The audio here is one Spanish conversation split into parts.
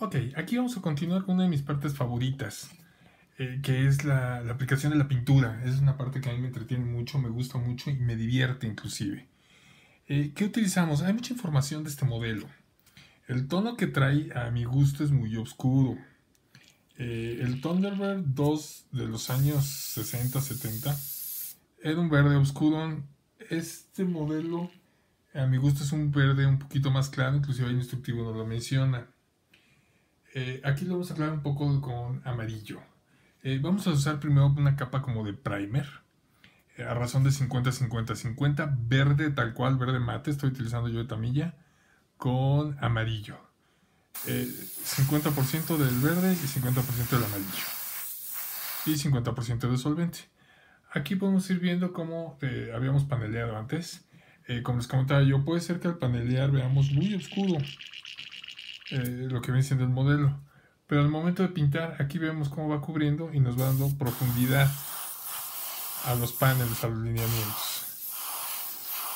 Ok, aquí vamos a continuar con una de mis partes favoritas, eh, que es la, aplicación de la pintura. Es una parte que a mí me entretiene mucho, me gusta mucho y me divierte inclusive. Eh, ¿Qué utilizamos? Hay mucha información de este modelo. El tono que trae a mi gusto es muy oscuro. Eh, el Thunderbird 2 de los años 60-70 era un verde oscuro. Este modelo a mi gusto es un verde un poquito más claro, inclusive en instructivo no lo menciona. Eh, aquí lo vamos a aclarar un poco con amarillo. Eh, vamos a usar primero una capa como de primer eh, a razón de 50, 50, 50, verde tal cual, verde mate, estoy utilizando yo de tamilla, con amarillo. 50% del verde y 50% del amarillo. Y 50% de solvente. Aquí podemos ir viendo cómo habíamos paneleado antes. como les comentaba yo, puede ser que al panelear veamos muy oscuro eh, lo que viene siendo el modelo. Pero al momento de pintar, aquí vemos cómo va cubriendo y nos va dando profundidad a los paneles, a los lineamientos.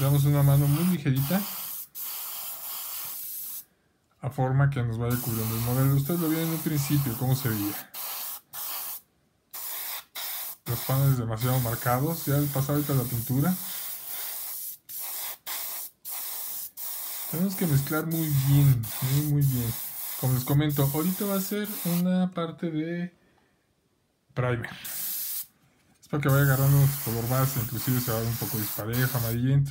Damos una mano muy ligerita a forma que nos vaya cubriendo el modelo. Ustedes lo vieron en un principio, cómo se veía. Los paneles demasiado marcados, ya al pasado ahorita la pintura, Tenemos que mezclar muy bien, muy muy bien. Como les comento, ahorita va a ser una parte de primer. Es para que vaya agarrando su color base, inclusive se va un poco disparejo, amarillento.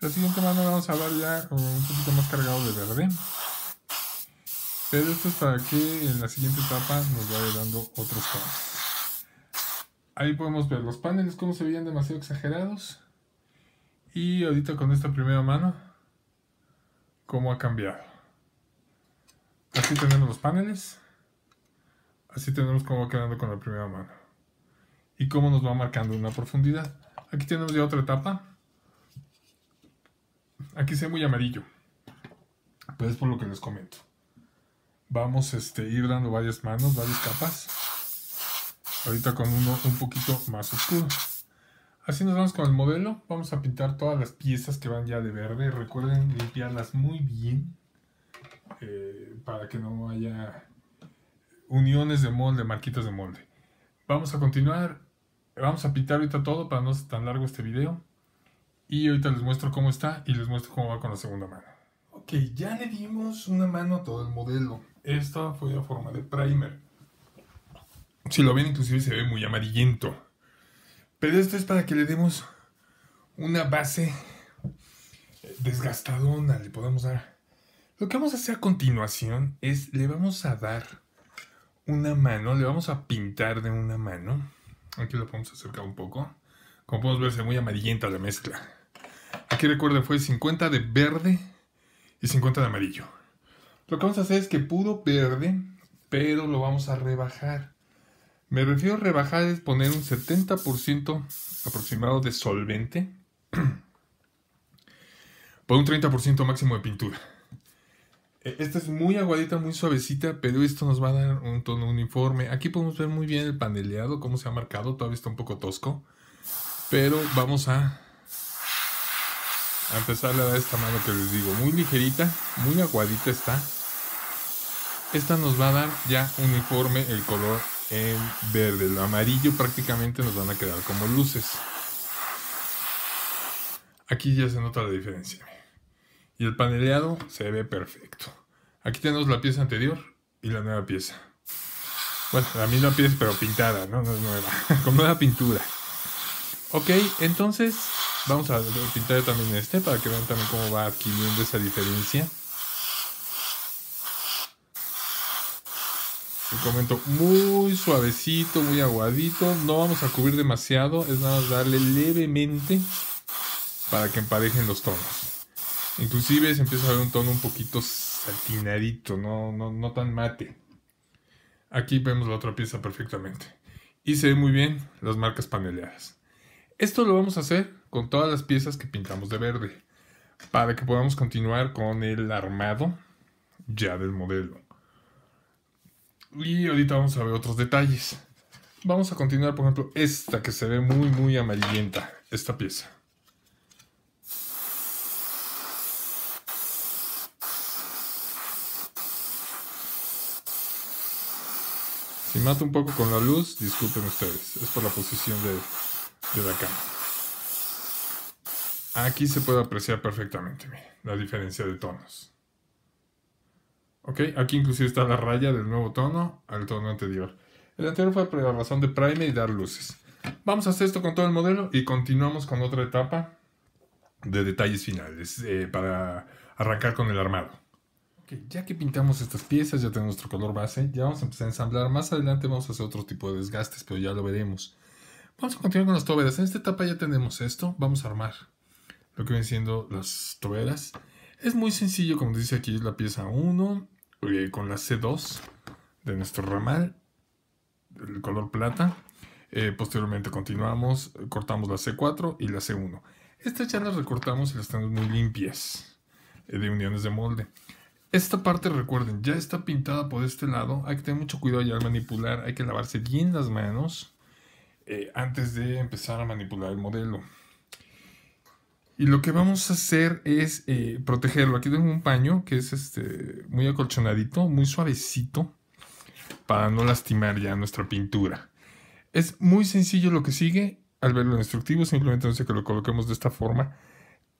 La siguiente mano vamos a dar ya un poquito más cargado de verde. Pero esto es para que en la siguiente etapa nos vaya dando otros colores. Ahí podemos ver los paneles como se veían demasiado exagerados. Y ahorita con esta primera mano cómo ha cambiado. Así tenemos los paneles. Así tenemos cómo va quedando con la primera mano. Y cómo nos va marcando una profundidad. Aquí tenemos ya otra etapa. Aquí se ve muy amarillo. Pues por lo que les comento. Vamos este, a este, ir dando varias manos, varias capas. Ahorita con uno un poquito más oscuro. Así nos vamos con el modelo. Vamos a pintar todas las piezas que van ya de verde. Recuerden limpiarlas muy bien eh, para que no haya uniones de molde, marquitas de molde. Vamos a continuar. Vamos a pintar ahorita todo para no ser tan largo este video. Y ahorita les muestro cómo está y les muestro cómo va con la segunda mano. Ok, ya le dimos una mano a todo el modelo. Esta fue a forma de primer. Si lo ven, inclusive se ve muy amarillento. Pero esto es para que le demos una base desgastadona, le podemos dar. Lo que vamos a hacer a continuación es, le vamos a dar una mano, le vamos a pintar de una mano. Aquí lo podemos acercar un poco. Como podemos verse muy amarillenta la mezcla. Aquí recuerden fue 50 de verde y 50 de amarillo. Lo que vamos a hacer es que pudo verde, pero lo vamos a rebajar. Me refiero a rebajar es poner un 70% aproximado de solvente por un 30% máximo de pintura. E, esta es muy aguadita, muy suavecita, pero esto nos va a dar un tono uniforme. Aquí podemos ver muy bien el paneleado, cómo se ha marcado, todavía está un poco tosco. Pero vamos a, a empezarle a dar esta mano que les digo, muy ligerita, muy aguadita está. Esta nos va a dar ya uniforme el color en verde. Lo amarillo prácticamente nos van a quedar como luces. Aquí ya se nota la diferencia. Y el paneleado se ve perfecto. Aquí tenemos la pieza anterior y la nueva pieza. Bueno, la misma pieza pero pintada, ¿no? No es nueva. Con nueva pintura. Ok, entonces vamos a pintar también este para que vean también cómo va adquiriendo esa diferencia. comento, muy suavecito, muy aguadito. No vamos a cubrir demasiado, es nada más darle levemente para que emparejen los tonos. Inclusive se empieza a ver un tono un poquito satinadito, no, no, no tan mate. Aquí vemos la otra pieza perfectamente. Y se ven muy bien las marcas paneleadas. Esto lo vamos a hacer con todas las piezas que pintamos de verde, para que podamos continuar con el armado ya del modelo. Y ahorita vamos a ver otros detalles. Vamos a continuar, por ejemplo, esta que se ve muy, muy amarillenta, esta pieza. Si mato un poco con la luz, disculpen ustedes, es por la posición de, de la cámara. Aquí se puede apreciar perfectamente la diferencia de tonos aquí inclusive está la raya del nuevo tono al tono anterior. El anterior fue por la razón de prime y dar luces. Vamos a hacer esto con todo el modelo y continuamos con otra etapa de detalles finales eh, para arrancar con el armado. ya que pintamos estas piezas, ya tenemos nuestro color base, ya vamos a empezar a ensamblar. Más adelante vamos a hacer otro tipo de desgastes, pero ya lo veremos. Vamos a continuar con las toberas. En esta etapa ya tenemos esto. Vamos a armar lo que ven siendo las toberas. Es muy sencillo, como dice aquí, es la pieza 1. Eh, con la C2 de nuestro ramal, el color plata. Eh, posteriormente continuamos, cortamos la C4 y la C1. Estas ya las recortamos y las tenemos muy limpias eh, de uniones de molde. Esta parte, recuerden, ya está pintada por este lado. Hay que tener mucho cuidado al manipular. Hay que lavarse bien las manos antes de empezar a manipular el modelo. Y lo que vamos a hacer es eh, protegerlo. Aquí tengo un paño que es este muy acolchonadito, muy suavecito, para no lastimar ya nuestra pintura. Es muy sencillo lo que sigue. Al verlo en instructivo, simplemente que lo coloquemos de esta forma.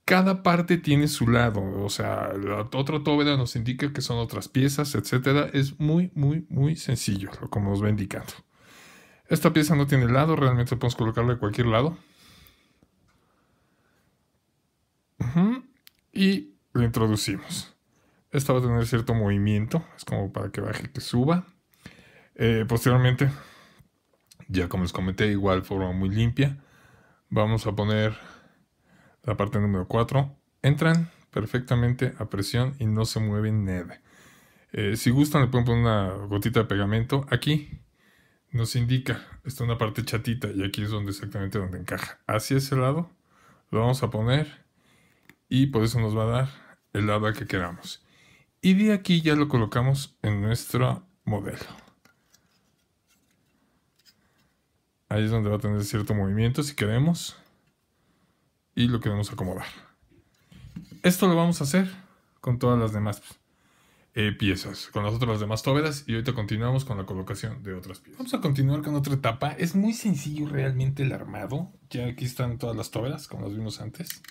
Cada parte tiene su lado, o sea, la otra tóveda nos indica que son otras piezas, etc. Es muy, muy, muy sencillo, como nos va indicando. Esta pieza no tiene lado, realmente podemos colocarla de cualquier lado. Y lo introducimos. Esta va a tener cierto movimiento, es como para que baje, que suba. Eh, posteriormente, ya como les comenté, igual forma muy limpia. Vamos a poner la parte número 4. Entran perfectamente a presión y no se mueven nada. Eh, si gustan le pueden poner una gotita de pegamento. Aquí nos indica, está una parte chatita y aquí es donde exactamente donde encaja. Hacia ese lado lo vamos a poner y por eso nos va a dar el lado que queramos. Y de aquí ya lo colocamos en nuestro modelo. Ahí es donde va a tener cierto movimiento si queremos. Y lo queremos acomodar. Esto lo vamos a hacer con todas las demás eh, piezas, con las otras las demás toberas. y ahorita continuamos con la colocación de otras piezas. Vamos a continuar con otra etapa. Es muy sencillo realmente el armado. Ya aquí están todas las toberas como las vimos antes.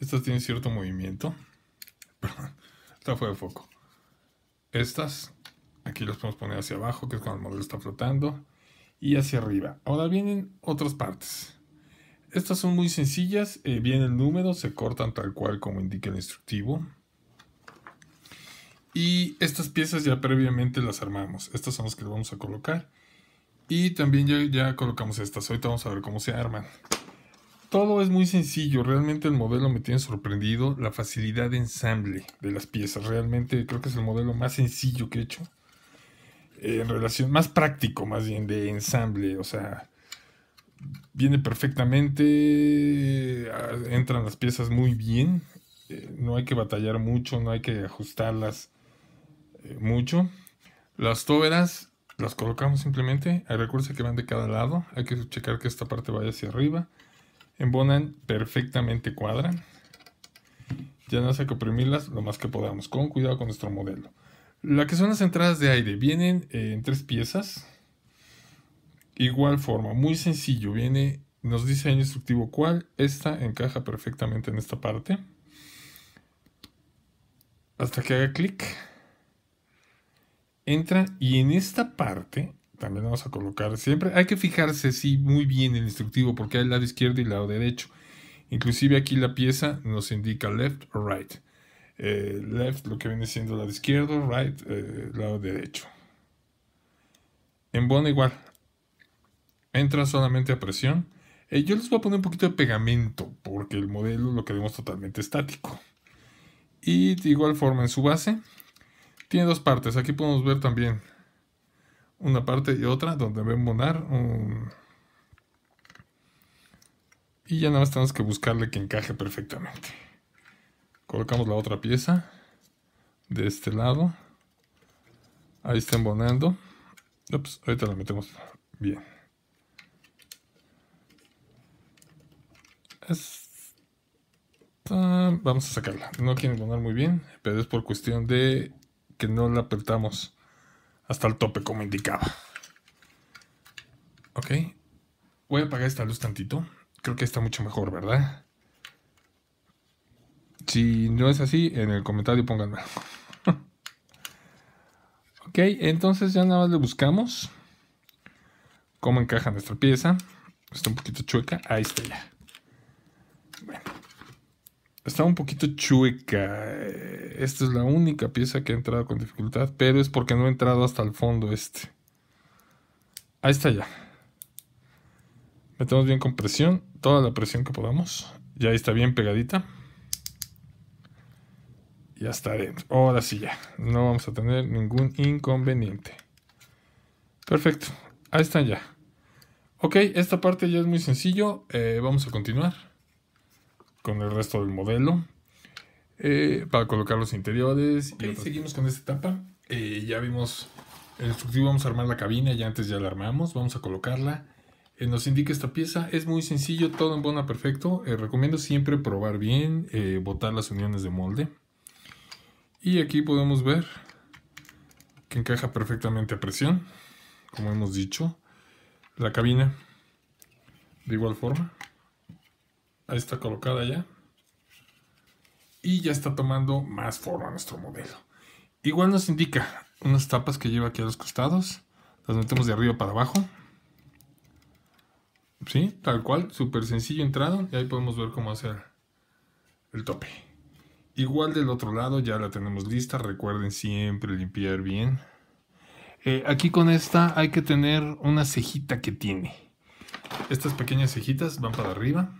Estas tienen cierto movimiento. Perdón, esta fue de foco. Estas, aquí las podemos poner hacia abajo, que es cuando el modelo está flotando, y hacia arriba. Ahora vienen otras partes. Estas son muy sencillas, eh, viene el número, se cortan tal cual como indica el instructivo. Y estas piezas ya previamente las armamos. Estas son las que vamos a colocar. Y también ya colocamos estas. Ahorita vamos a ver cómo se arman. Todo es muy sencillo, realmente el modelo me tiene sorprendido, la facilidad de ensamble de las piezas, realmente creo que es el modelo más sencillo que he hecho, eh, en relación, más práctico más bien de ensamble, o sea, viene perfectamente, ah, entran las piezas muy bien, eh, no hay que batallar mucho, no hay que ajustarlas eh, mucho. Las toberas las colocamos simplemente, Hay recursos que van de cada lado, hay que checar que esta parte vaya hacia arriba Embonan perfectamente, cuadran. Ya no hace que oprimirlas lo más que podamos, con cuidado con nuestro modelo. La que son las entradas de aire, vienen eh, en tres piezas. Igual forma, muy sencillo, viene, nos dice el instructivo cuál, esta encaja perfectamente en esta parte. Hasta que haga clic entra y en esta parte también vamos a colocar siempre. Hay que fijarse, muy bien el instructivo porque hay lado izquierdo y el lado derecho. Inclusive aquí la pieza nos indica left o right. Eh, left lo que viene siendo lado izquierdo, right eh, lado derecho. En bono igual. Entra solamente a presión. Eh, yo les voy a poner un poquito de pegamento porque el modelo lo queremos totalmente estático. Y de igual forma en su base. Tiene dos partes. Aquí podemos ver también una parte y otra donde ven a y ya nada más tenemos que buscarle que encaje perfectamente. Colocamos la otra pieza de este lado. Ahí está embonando. Ups, pues, ahorita la metemos bien. vamos a sacarla. No quiere embonar muy bien, pero es por cuestión de que no la apretamos hasta el tope como indicaba. Ok. Voy a apagar esta luz tantito. Creo que está mucho mejor, ¿verdad? Si no es así, en el comentario pónganme. ok, entonces ya nada más le buscamos cómo encaja nuestra pieza. Está un poquito chueca. Ahí está ya está un poquito chueca. Eh, esta es la única pieza que ha entrado con dificultad, pero es porque no ha entrado hasta el fondo este. Ahí está ya. Metemos bien con presión, toda la presión que podamos. Ya está bien pegadita. Ya está adentro. Ahora sí ya. No vamos a tener ningún inconveniente. Perfecto. Ahí está ya. Ok, esta parte ya es muy sencillo. Eh, vamos a continuar con el resto del modelo eh, para colocar los interiores. y seguimos con esta etapa. Eh, ya vimos el instructivo, vamos a armar la cabina, ya antes ya la armamos, vamos a colocarla. Eh, nos indica esta pieza, es muy sencillo, todo en bona perfecto. recomiendo siempre probar bien, botar las uniones de molde. Y aquí podemos ver que encaja perfectamente a presión, como hemos dicho. La cabina, de igual forma. Ahí está colocada ya. Y ya está tomando más forma nuestro modelo. Igual nos indica unas tapas que lleva aquí a los costados. Las metemos de arriba para abajo. ¿Sí? Tal cual, súper sencillo entrado. Y ahí podemos ver cómo hacer el tope. Igual del otro lado ya la tenemos lista. Recuerden siempre limpiar bien. Eh, aquí con esta hay que tener una cejita que tiene. Estas pequeñas cejitas van para arriba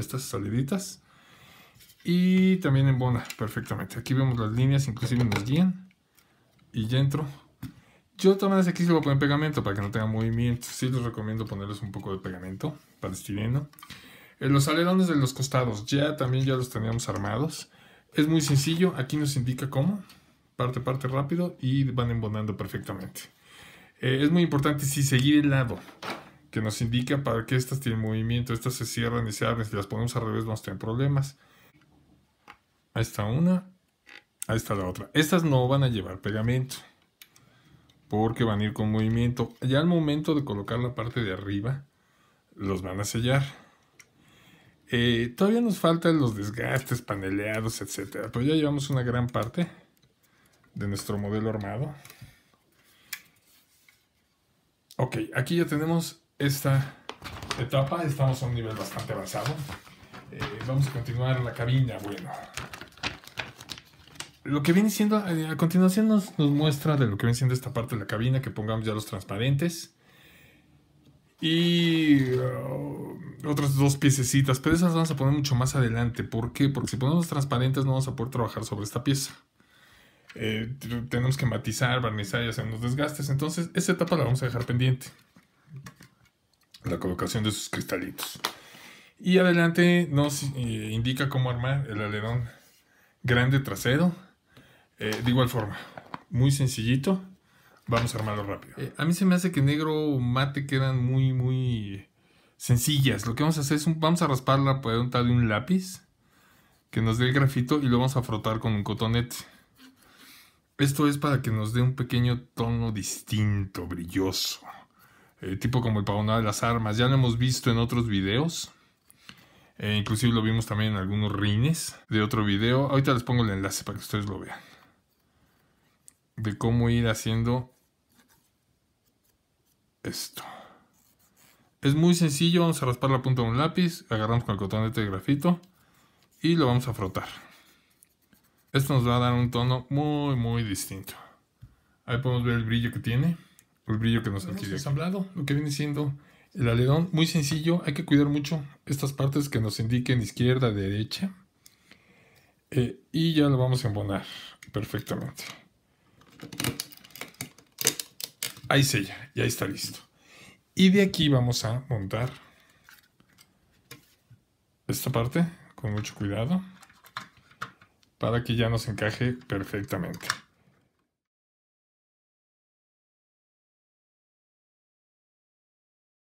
estas saliditas. Y también embona perfectamente. Aquí vemos las líneas, inclusive nos guían. Y ya entro. Yo todas aquí se lo poner pegamento para que no tenga movimiento. Sí les recomiendo ponerles un poco de pegamento para estireno. Eh, los alerones de los costados ya también ya los teníamos armados. Es muy sencillo, aquí nos indica cómo. Parte, parte rápido y van embonando perfectamente. Eh, es muy importante si sí, seguir el lado que nos indica para que estas tienen movimiento, estas se cierran y se abren, si las ponemos al revés vamos a tener problemas. Ahí está una, ahí está la otra. Estas no van a llevar pegamento, porque van a ir con movimiento. Ya al momento de colocar la parte de arriba, los van a sellar. Eh, todavía nos faltan los desgastes, paneleados, etc. pero ya llevamos una gran parte de nuestro modelo armado. Ok, aquí ya tenemos esta etapa. Estamos a un nivel bastante avanzado. Eh, vamos a continuar la cabina, bueno. Lo que viene siendo, eh, a continuación nos, muestra de lo que viene siendo esta parte de la cabina, que pongamos ya los transparentes. Y uh, otras dos piececitas, pero esas las vamos a poner mucho más adelante. ¿Por qué? Porque si ponemos los transparentes no vamos a poder trabajar sobre esta pieza. Eh, tenemos que matizar, barnizar y hacer unos desgastes. Entonces, esta etapa la vamos a dejar pendiente la colocación de sus cristalitos. Y adelante nos eh, indica cómo armar el alerón grande trasero. Eh, de igual forma, muy sencillito. Vamos a armarlo rápido. Eh, a mí se me hace que negro mate quedan muy, muy sencillas. Lo que vamos a hacer es vamos a rasparla la un de un lápiz que nos dé el grafito y lo vamos a frotar con un cotonete. Esto es para que nos dé un pequeño tono distinto, brilloso. Eh, tipo como el pavonado de las armas. Ya lo hemos visto en otros videos. Eh, inclusive lo vimos también en algunos rines de otro video. Ahorita les pongo el enlace para que ustedes lo vean. De cómo ir haciendo esto. Es muy sencillo, vamos a raspar la punta de un lápiz, agarramos con el cotonete de grafito y lo vamos a frotar. Esto nos va a dar un tono muy muy distinto. Ahí podemos ver el brillo que tiene el brillo que nos lo que viene siendo el alerón, muy sencillo, hay que cuidar mucho estas partes que nos indiquen izquierda, derecha. Eh, y ya lo vamos a embonar perfectamente. Ahí sella, ya está listo. Y de aquí vamos a montar esta parte con mucho cuidado para que ya nos encaje perfectamente.